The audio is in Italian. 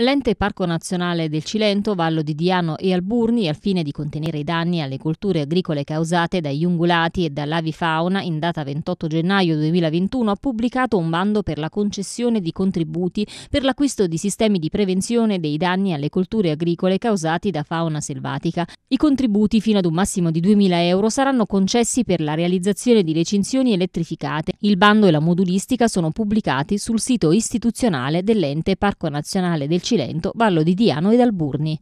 L'ente Parco Nazionale del Cilento, Vallo di Diano e Alburni, al fine di contenere i danni alle colture agricole causate dagli ungulati e dall'avifauna, in data 28 gennaio 2021 ha pubblicato un bando per la concessione di contributi per l'acquisto di sistemi di prevenzione dei danni alle colture agricole causati da fauna selvatica. I contributi fino ad un massimo di 2.000 euro saranno concessi per la realizzazione di recinzioni elettrificate. Il bando e la modulistica sono pubblicati sul sito istituzionale dell'ente Parco Nazionale del Cilento Cilento, Vallo di Diano ed Alburni.